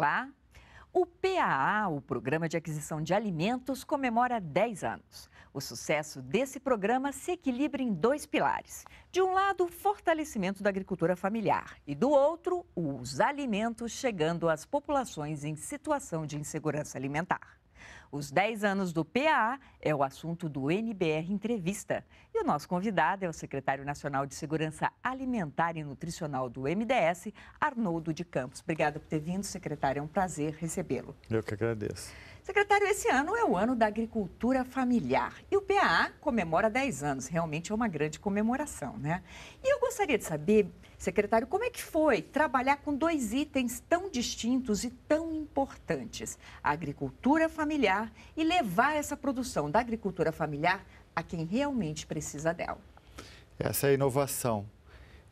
lá. O PAA, o Programa de Aquisição de Alimentos, comemora 10 anos. O sucesso desse programa se equilibra em dois pilares. De um lado, o fortalecimento da agricultura familiar e do outro, os alimentos chegando às populações em situação de insegurança alimentar. Os 10 anos do PAA é o assunto do NBR Entrevista. E o nosso convidado é o secretário nacional de Segurança Alimentar e Nutricional do MDS, Arnoldo de Campos. Obrigada por ter vindo, secretário. É um prazer recebê-lo. Eu que agradeço. Secretário, esse ano é o ano da agricultura familiar e o PAA comemora 10 anos. Realmente é uma grande comemoração, né? E eu gostaria de saber, secretário, como é que foi trabalhar com dois itens tão distintos e tão importantes: a agricultura familiar e levar essa produção da agricultura familiar a quem realmente precisa dela. Essa é a inovação,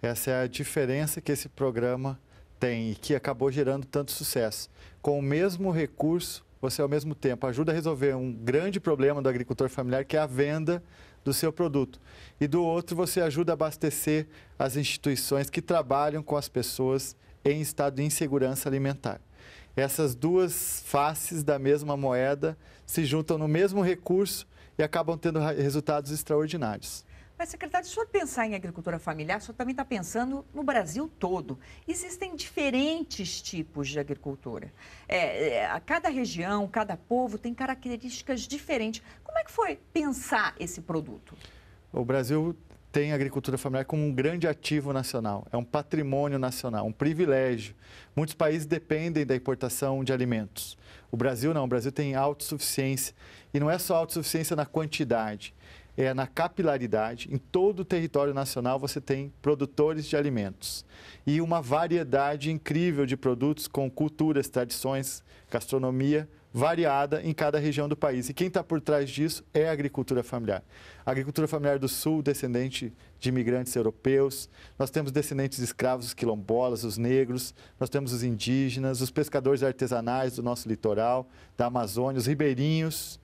essa é a diferença que esse programa tem e que acabou gerando tanto sucesso. Com o mesmo recurso, você ao mesmo tempo ajuda a resolver um grande problema do agricultor familiar, que é a venda do seu produto. E do outro, você ajuda a abastecer as instituições que trabalham com as pessoas em estado de insegurança alimentar. Essas duas faces da mesma moeda se juntam no mesmo recurso e acabam tendo resultados extraordinários. Mas, secretário, se o senhor pensar em agricultura familiar, o senhor também está pensando no Brasil todo. Existem diferentes tipos de agricultura. É, é, cada região, cada povo tem características diferentes. Como é que foi pensar esse produto? O Brasil tem a agricultura familiar como um grande ativo nacional, é um patrimônio nacional, um privilégio. Muitos países dependem da importação de alimentos. O Brasil não, o Brasil tem autossuficiência. E não é só autossuficiência na quantidade, é na capilaridade. Em todo o território nacional você tem produtores de alimentos e uma variedade incrível de produtos com culturas, tradições, gastronomia variada em cada região do país. E quem está por trás disso é a agricultura familiar. A agricultura familiar do Sul, descendente de imigrantes europeus, nós temos descendentes de escravos, os quilombolas, os negros, nós temos os indígenas, os pescadores artesanais do nosso litoral, da Amazônia, os ribeirinhos,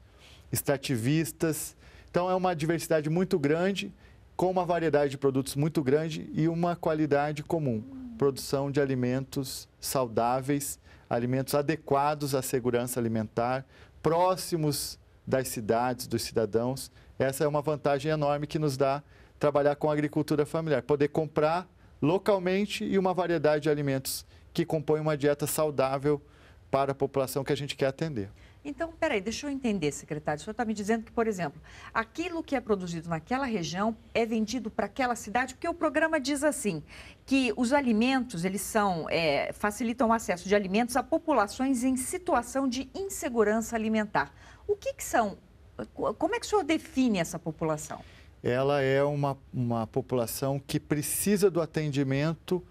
extrativistas, então é uma diversidade muito grande, com uma variedade de produtos muito grande e uma qualidade comum. Produção de alimentos saudáveis, alimentos adequados à segurança alimentar, próximos das cidades, dos cidadãos. Essa é uma vantagem enorme que nos dá trabalhar com agricultura familiar, poder comprar localmente e uma variedade de alimentos que compõem uma dieta saudável para a população que a gente quer atender. Então, peraí, deixa eu entender, secretário. O senhor está me dizendo que, por exemplo, aquilo que é produzido naquela região é vendido para aquela cidade, porque o programa diz assim, que os alimentos, eles são, é, facilitam o acesso de alimentos a populações em situação de insegurança alimentar. O que, que são, como é que o senhor define essa população? Ela é uma, uma população que precisa do atendimento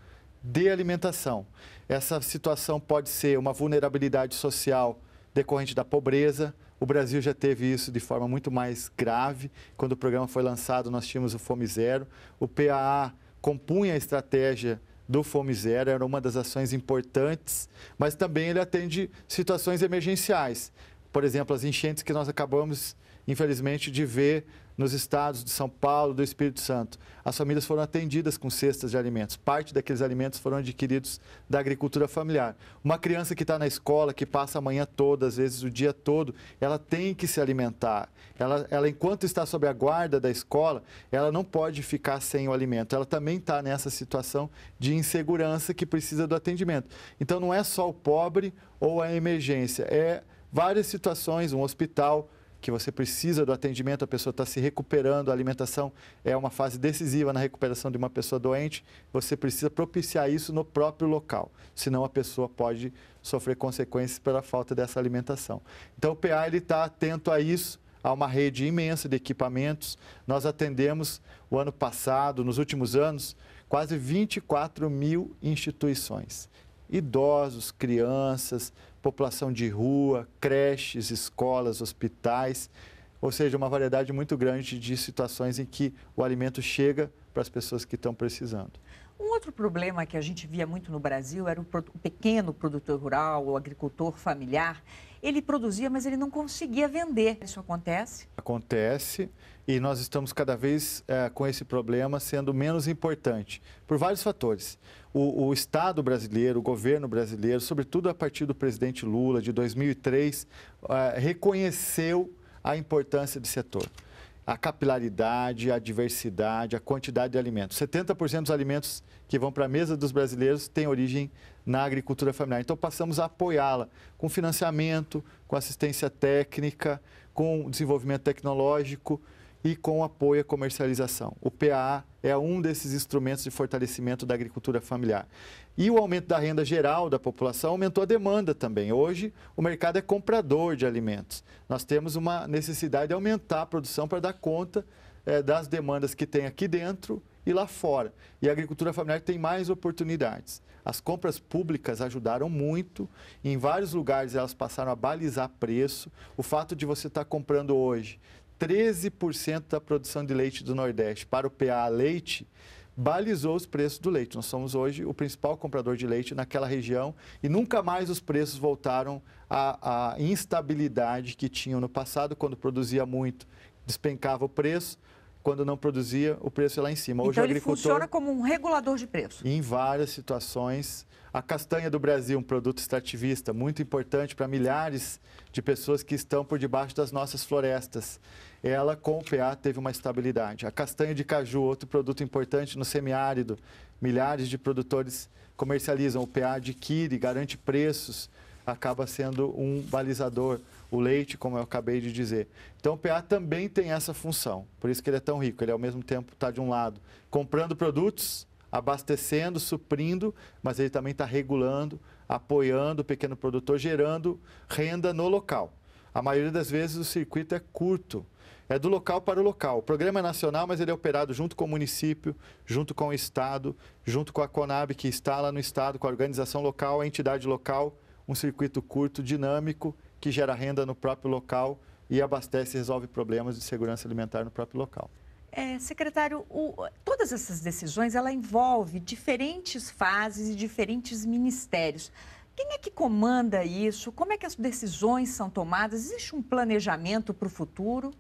de alimentação. Essa situação pode ser uma vulnerabilidade social, decorrente da pobreza. O Brasil já teve isso de forma muito mais grave. Quando o programa foi lançado, nós tínhamos o Fome Zero. O PAA compunha a estratégia do Fome Zero, era uma das ações importantes, mas também ele atende situações emergenciais. Por exemplo, as enchentes que nós acabamos, infelizmente, de ver nos estados de São Paulo, do Espírito Santo. As famílias foram atendidas com cestas de alimentos. Parte daqueles alimentos foram adquiridos da agricultura familiar. Uma criança que está na escola, que passa a manhã toda, às vezes o dia todo, ela tem que se alimentar. Ela, ela enquanto está sob a guarda da escola, ela não pode ficar sem o alimento. Ela também está nessa situação de insegurança que precisa do atendimento. Então, não é só o pobre ou a emergência, é várias situações, um hospital, que você precisa do atendimento, a pessoa está se recuperando, a alimentação é uma fase decisiva na recuperação de uma pessoa doente, você precisa propiciar isso no próprio local, senão a pessoa pode sofrer consequências pela falta dessa alimentação. Então o PA está atento a isso, há uma rede imensa de equipamentos. Nós atendemos, o ano passado, nos últimos anos, quase 24 mil instituições idosos, crianças, população de rua, creches, escolas, hospitais, ou seja, uma variedade muito grande de situações em que o alimento chega para as pessoas que estão precisando. Um outro problema que a gente via muito no Brasil era o, pequeno produtor rural, o agricultor familiar. Ele produzia, mas ele não conseguia vender. Isso acontece? Acontece e nós estamos cada vez é, com esse problema sendo menos importante por vários fatores. O, o, Estado brasileiro, o governo brasileiro, sobretudo a partir do presidente Lula de 2003, é, eh, reconheceu a importância do setor a capilaridade, a diversidade, a quantidade de alimentos. 70% dos alimentos que vão para a mesa dos brasileiros têm origem na agricultura familiar. Então, passamos a apoiá-la com financiamento, com assistência técnica, com desenvolvimento tecnológico e com apoio à comercialização. O PAA é um desses instrumentos de fortalecimento da agricultura familiar. E o aumento da renda geral da população aumentou a demanda também. Hoje, o mercado é comprador de alimentos. Nós temos uma necessidade de aumentar a produção para dar conta é, das demandas que tem aqui dentro e lá fora. E a agricultura familiar tem mais oportunidades. As compras públicas ajudaram muito. Em vários lugares elas passaram a balizar preço. O fato de você estar comprando hoje 13% da produção de leite do Nordeste para o PA leite, balizou os preços do leite. Nós somos hoje o principal comprador de leite naquela região e nunca mais os preços voltaram à, à instabilidade que tinham no passado, quando produzia muito, despencava o preço, quando não produzia, o preço era lá em cima. Hoje então, o agricultor... ele funciona como um regulador de preço. Em várias situações. A castanha do Brasil, um produto extrativista muito importante para milhares de pessoas que estão por debaixo das nossas florestas. Ela, com o PA, teve uma estabilidade. A castanha de caju, outro produto importante no semiárido. Milhares de produtores comercializam. O PA adquire, garante preços, acaba sendo um balizador o leite, como eu acabei de dizer. Então, o PA também tem essa função, por isso que ele é tão rico. Ele, ao mesmo tempo, está de um lado comprando produtos, abastecendo, suprindo, mas ele também está regulando, apoiando o pequeno produtor, gerando renda no local. A maioria das vezes o circuito é curto, é do local para o local. O programa é nacional, mas ele é operado junto com o município, junto com o Estado, junto com a Conab, que está lá no Estado, com a organização local, a entidade local, um circuito curto, dinâmico, que gera renda no próprio local e abastece e resolve problemas de segurança alimentar no próprio local. É, secretário, o, todas essas decisões ela envolve diferentes fases e diferentes ministérios. Quem é que comanda isso? Como é que as decisões são tomadas? Existe um planejamento para o futuro?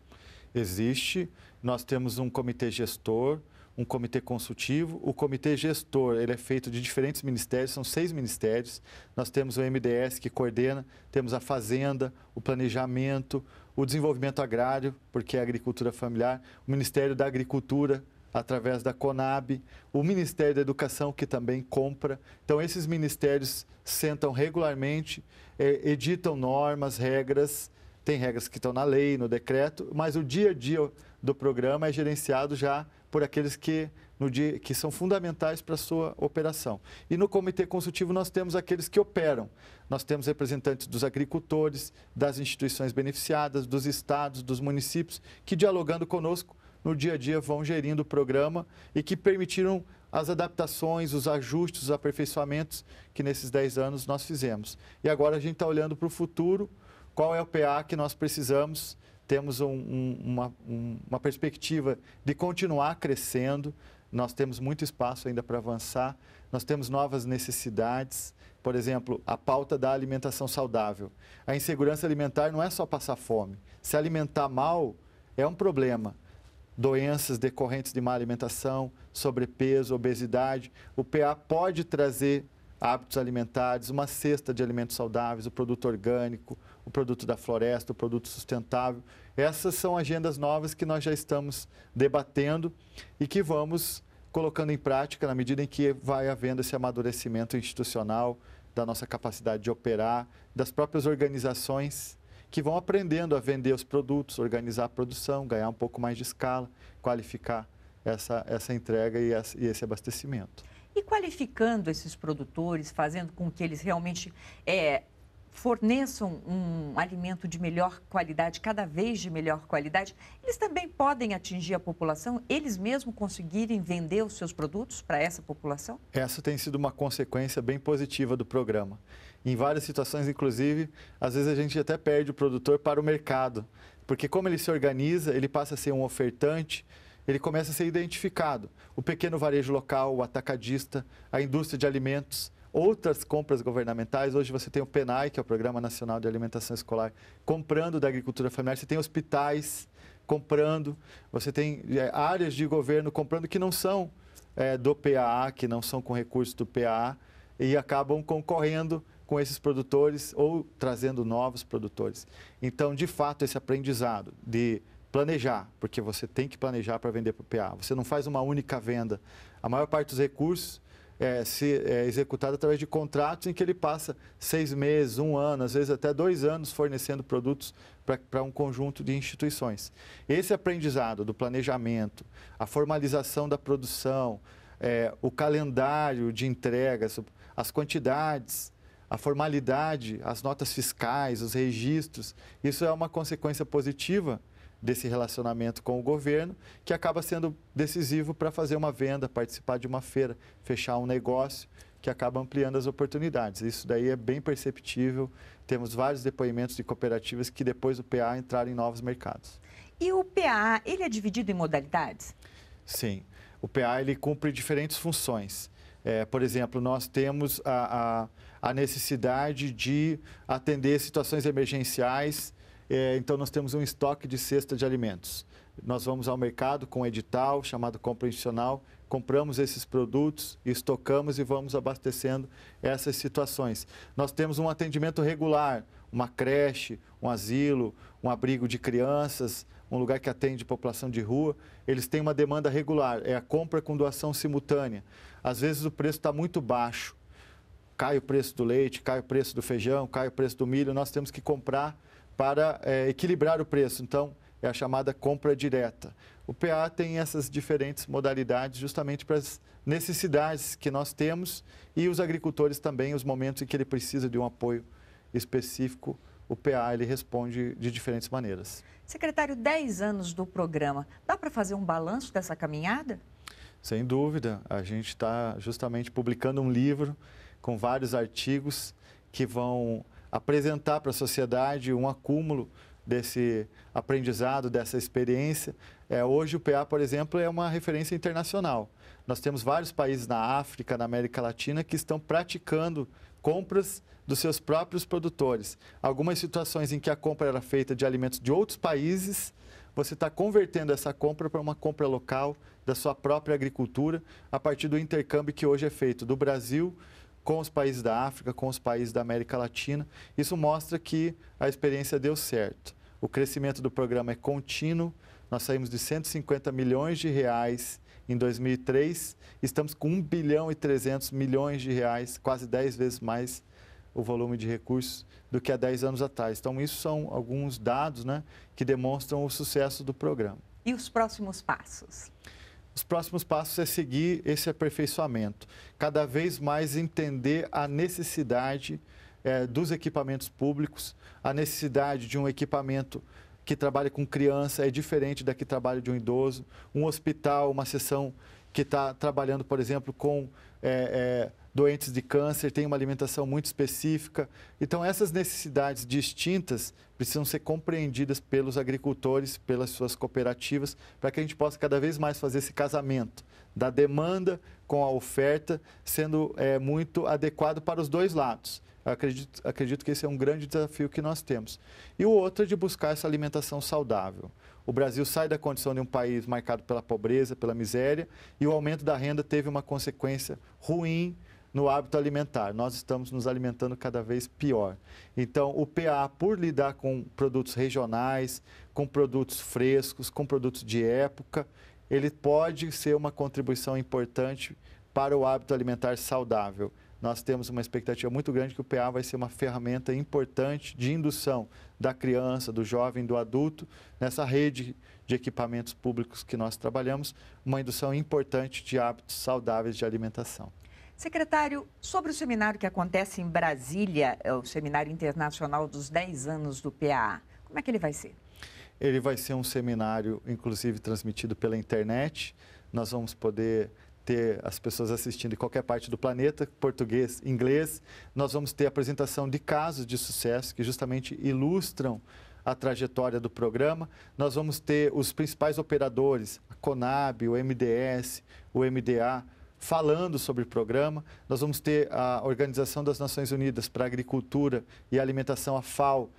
Existe. Nós temos um comitê gestor um comitê consultivo. O comitê gestor ele é feito de diferentes ministérios, são seis ministérios. Nós temos o MDS que coordena, temos a Fazenda, o Planejamento, o Desenvolvimento Agrário, porque é a agricultura familiar, o Ministério da Agricultura, através da Conab, o Ministério da Educação, que também compra. Então, esses ministérios sentam regularmente, é, editam normas, regras, tem regras que estão na lei, no decreto, mas o dia a dia do programa é gerenciado já por aqueles que, no dia, que são fundamentais para a sua operação. E no comitê consultivo nós temos aqueles que operam. Nós temos representantes dos agricultores, das instituições beneficiadas, dos estados, dos municípios, que dialogando conosco no dia a dia vão gerindo o programa e que permitiram as adaptações, os ajustes, os aperfeiçoamentos que nesses 10 anos nós fizemos. E agora a gente está olhando para o futuro, qual é o PA que nós precisamos temos um, um, uma, um, uma perspectiva de continuar crescendo, nós temos muito espaço ainda para avançar, nós temos novas necessidades, por exemplo, a pauta da alimentação saudável. A insegurança alimentar não é só passar fome. Se alimentar mal é um problema. Doenças decorrentes de má alimentação, sobrepeso, obesidade, o PA pode trazer hábitos alimentares, uma cesta de alimentos saudáveis, o produto orgânico, o produto da floresta, o produto sustentável. Essas são agendas novas que nós já estamos debatendo e que vamos colocando em prática na medida em que vai havendo esse amadurecimento institucional da nossa capacidade de operar, das próprias organizações que vão aprendendo a vender os produtos, organizar a produção, ganhar um pouco mais de escala, qualificar essa, essa entrega e esse abastecimento e qualificando esses produtores, fazendo com que eles realmente é, forneçam um alimento de melhor qualidade, cada vez de melhor qualidade, eles também podem atingir a população, eles mesmos conseguirem vender os seus produtos para essa população? Essa tem sido uma consequência bem positiva do programa. Em várias situações, inclusive, às vezes a gente até perde o produtor para o mercado, porque como ele se organiza, ele passa a ser um ofertante, ele começa a ser identificado. O pequeno varejo local, o atacadista, a indústria de alimentos, outras compras governamentais. Hoje você tem o PENAI, que é o Programa Nacional de Alimentação Escolar, comprando da agricultura familiar. Você tem hospitais comprando, você tem eh, áreas de governo comprando que não são é, do PAA, que não são com recursos do PAA e acabam concorrendo com esses produtores ou trazendo novos produtores. Então, de fato, esse aprendizado de planejar, porque você tem que planejar para vender para o PA. Você não faz uma única venda. A maior parte dos recursos é, se, é executada através de contratos em que ele passa seis meses, um ano, às vezes até dois anos fornecendo produtos para um conjunto de instituições. Esse aprendizado do planejamento, a formalização da produção, é, o calendário de entregas, as quantidades, a formalidade, as notas fiscais, os registros, isso é uma consequência positiva desse relacionamento com o governo, que acaba sendo decisivo para fazer uma venda, participar de uma feira, fechar um negócio, que acaba ampliando as oportunidades. Isso daí é bem perceptível. Temos vários depoimentos de cooperativas que depois do PA entraram em novos mercados. E o PA, ele é dividido em modalidades? Sim. O PA, ele cumpre diferentes funções. É, por exemplo, nós temos a, a, a necessidade de atender situações emergenciais é, então, nós temos um estoque de cesta de alimentos. Nós vamos ao mercado com edital chamado compra institucional, compramos esses produtos, estocamos e vamos abastecendo essas situações. Nós temos um atendimento regular, uma creche, um asilo, um abrigo de crianças, um lugar que atende população de rua, eles têm uma demanda regular, é a compra com doação simultânea. Às vezes o preço está muito baixo, cai o preço do leite, cai o preço do feijão, cai o preço do milho, nós temos que comprar para é, equilibrar o preço. Então, é a chamada compra direta. O PA tem essas diferentes modalidades justamente para as necessidades que nós temos e os agricultores também, os momentos em que ele precisa de um apoio específico, o PA ele responde de diferentes maneiras. Secretário, 10 anos do programa, dá para fazer um balanço dessa caminhada? Sem dúvida, a gente está justamente publicando um livro com vários artigos que vão apresentar para a sociedade um acúmulo desse aprendizado, dessa experiência. É, hoje o PA, por exemplo, é uma referência internacional. Nós temos vários países na África, na América Latina, que estão praticando compras dos seus próprios produtores. Algumas situações em que a compra era feita de alimentos de outros países, você está convertendo essa compra para uma compra local da sua própria agricultura, a partir do intercâmbio que hoje é feito do Brasil com os países da África, com os países da América Latina. Isso mostra que a experiência deu certo. O crescimento do programa é contínuo. Nós saímos de 150 milhões de reais em 2003, estamos com 1 bilhão e 300 milhões de reais, quase 10 vezes mais o volume de recursos do que há 10 anos atrás. Então, isso são alguns dados né, que demonstram o sucesso do programa. E os próximos passos? Os próximos passos é seguir esse aperfeiçoamento, cada vez mais entender a necessidade é, dos equipamentos públicos, a necessidade de um equipamento que trabalha com criança é diferente da que trabalha de um idoso, um hospital, uma sessão que está trabalhando, por exemplo, com é, é, doentes de câncer têm uma alimentação muito específica. Então, essas necessidades distintas precisam ser compreendidas pelos agricultores, pelas suas cooperativas, para que a gente possa cada vez mais fazer esse casamento da demanda com a oferta, sendo é, muito adequado para os dois lados. acredito, acredito que esse é um grande desafio que nós temos. E o outro é de buscar essa alimentação saudável. O Brasil sai da condição de um país marcado pela pobreza, pela miséria, e o aumento da renda teve uma consequência ruim no hábito alimentar. Nós estamos nos alimentando cada vez pior. Então, o PA, por lidar com produtos regionais, com produtos frescos, com produtos de época, ele pode ser uma contribuição importante para o hábito alimentar saudável. Nós temos uma expectativa muito grande que o PA vai ser uma ferramenta importante de indução da criança, do jovem, do adulto, nessa rede de equipamentos públicos que nós trabalhamos, uma indução importante de hábitos saudáveis de alimentação. Secretário, sobre o seminário que acontece em Brasília, é o Seminário Internacional dos 10 Anos do PAA, como é que ele vai ser? Ele vai ser um seminário, inclusive, transmitido pela internet. Nós vamos poder ter as pessoas assistindo em qualquer parte do planeta, português, inglês. Nós vamos ter apresentação de casos de sucesso que justamente ilustram a trajetória do programa. Nós vamos ter os principais operadores, a Conab, o MDS, o MDA, falando sobre o programa. Nós vamos ter a Organização das Nações Unidas para Agricultura e Alimentação, a FAO,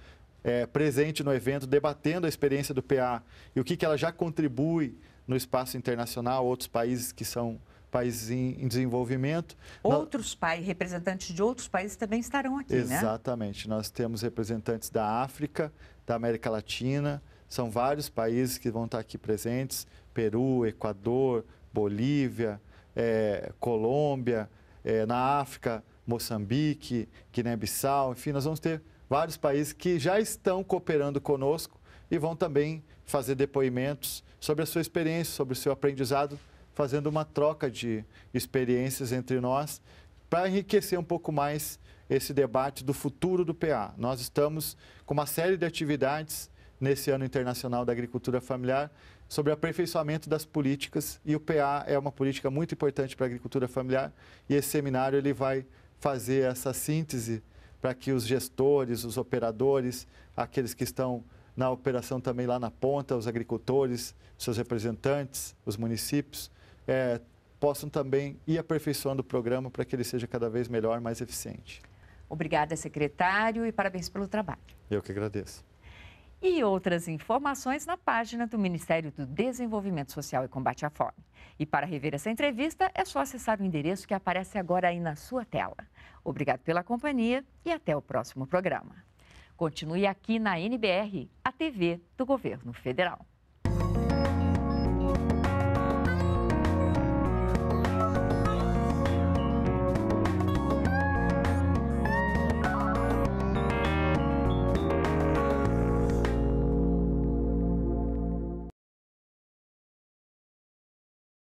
é, presente no evento, debatendo a experiência do PA e o que, que ela já contribui no espaço internacional, outros países que são países em, em desenvolvimento. Outros países, representantes de outros países também estarão aqui, Exatamente. né? Exatamente. Nós temos representantes da África, da América Latina, são vários países que vão estar aqui presentes, Peru, Equador, Bolívia, é, Colômbia, é, na África, Moçambique, Guiné-Bissau, enfim, nós vamos ter vários países que já estão cooperando conosco e vão também fazer depoimentos sobre a sua experiência, sobre o seu aprendizado, fazendo uma troca de experiências entre nós para enriquecer um pouco mais esse debate do futuro do PA. Nós estamos com uma série de atividades nesse Ano Internacional da Agricultura Familiar sobre aperfeiçoamento das políticas e o PA é uma política muito importante para a agricultura familiar e esse seminário ele vai fazer essa síntese para que os gestores, os operadores, aqueles que estão na operação também lá na ponta, os agricultores, seus representantes, os municípios, é, possam também ir aperfeiçoando o programa para que ele seja cada vez melhor, mais eficiente. Obrigada, secretário, e parabéns pelo trabalho. Eu que agradeço e outras informações na página do Ministério do Desenvolvimento Social e Combate à Fome. E para rever essa entrevista, é só acessar o endereço que aparece agora aí na sua tela. Obrigado pela companhia e até o próximo programa. Continue aqui na NBR, a TV do Governo Federal.